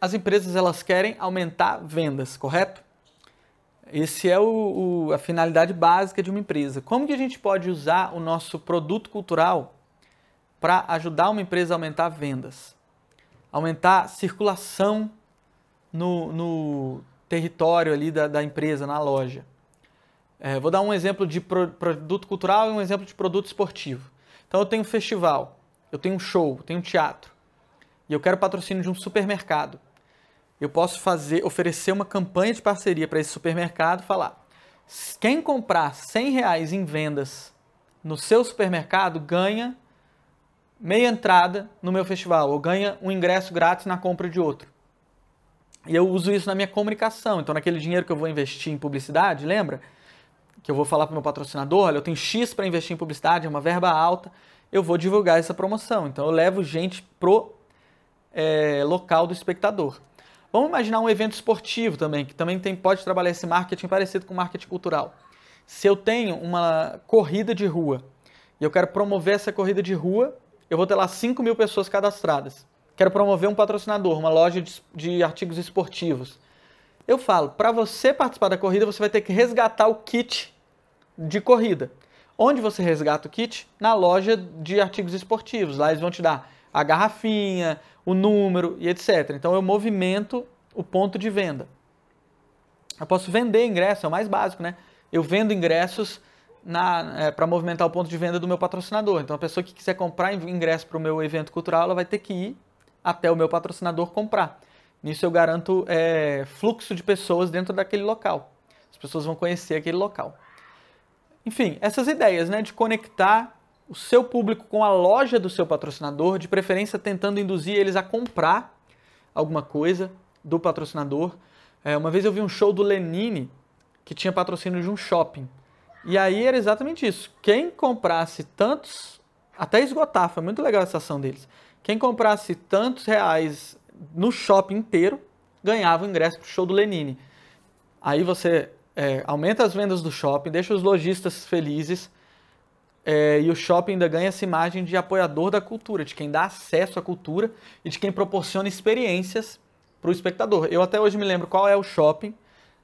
as empresas elas querem aumentar vendas, correto? Esse é o, o, a finalidade básica de uma empresa. Como que a gente pode usar o nosso produto cultural para ajudar uma empresa a aumentar vendas? Aumentar circulação no, no território ali da, da, empresa, na loja. É, vou dar um exemplo de pro, produto cultural e um exemplo de produto esportivo. Então eu tenho um festival, eu tenho um show, eu tenho um teatro e eu quero patrocínio de um supermercado eu posso fazer, oferecer uma campanha de parceria para esse supermercado, falar: quem comprar 100 reais em vendas no seu supermercado ganha meia entrada no meu festival ou ganha um ingresso grátis na compra de outro. E eu uso isso na minha comunicação. Então, naquele dinheiro que eu vou investir em publicidade, lembra? Que eu vou falar para o meu patrocinador: olha, eu tenho X para investir em publicidade, é uma verba alta, eu vou divulgar essa promoção. Então, eu levo gente pro é, local do espectador. Vamos imaginar um evento esportivo também, que também tem, pode trabalhar esse marketing parecido com marketing cultural. Se eu tenho uma corrida de rua e eu quero promover essa corrida de rua, eu vou ter lá 5 mil pessoas cadastradas. Quero promover um patrocinador, uma loja de, de artigos esportivos. Eu falo, para você participar da corrida, você vai ter que resgatar o kit de corrida. Onde você resgata o kit? Na loja de artigos esportivos. Lá eles vão te dar a garrafinha, o número e etc. Então eu movimento o ponto de venda. Eu posso vender ingresso, é o mais básico, né? Eu vendo ingressos é, para movimentar o ponto de venda do meu patrocinador. Então a pessoa que quiser comprar ingresso para o meu evento cultural, ela vai ter que ir até o meu patrocinador comprar. Nisso eu garanto é, fluxo de pessoas dentro daquele local. As pessoas vão conhecer aquele local. Enfim, essas ideias né, de conectar o seu público com a loja do seu patrocinador, de preferência tentando induzir eles a comprar alguma coisa do patrocinador. É, uma vez eu vi um show do Lenine que tinha patrocínio de um shopping. E aí era exatamente isso. Quem comprasse tantos, até esgotar, foi muito legal essa ação deles. Quem comprasse tantos reais no shopping inteiro ganhava o ingresso para o show do Lenine. Aí você é, aumenta as vendas do shopping, deixa os lojistas felizes é, e o shopping ainda ganha essa imagem de apoiador da cultura, de quem dá acesso à cultura e de quem proporciona experiências para o espectador. Eu até hoje me lembro qual é o shopping,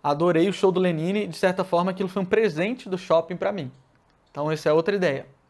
adorei o show do Lenine, de certa forma aquilo foi um presente do shopping para mim. Então, essa é outra ideia.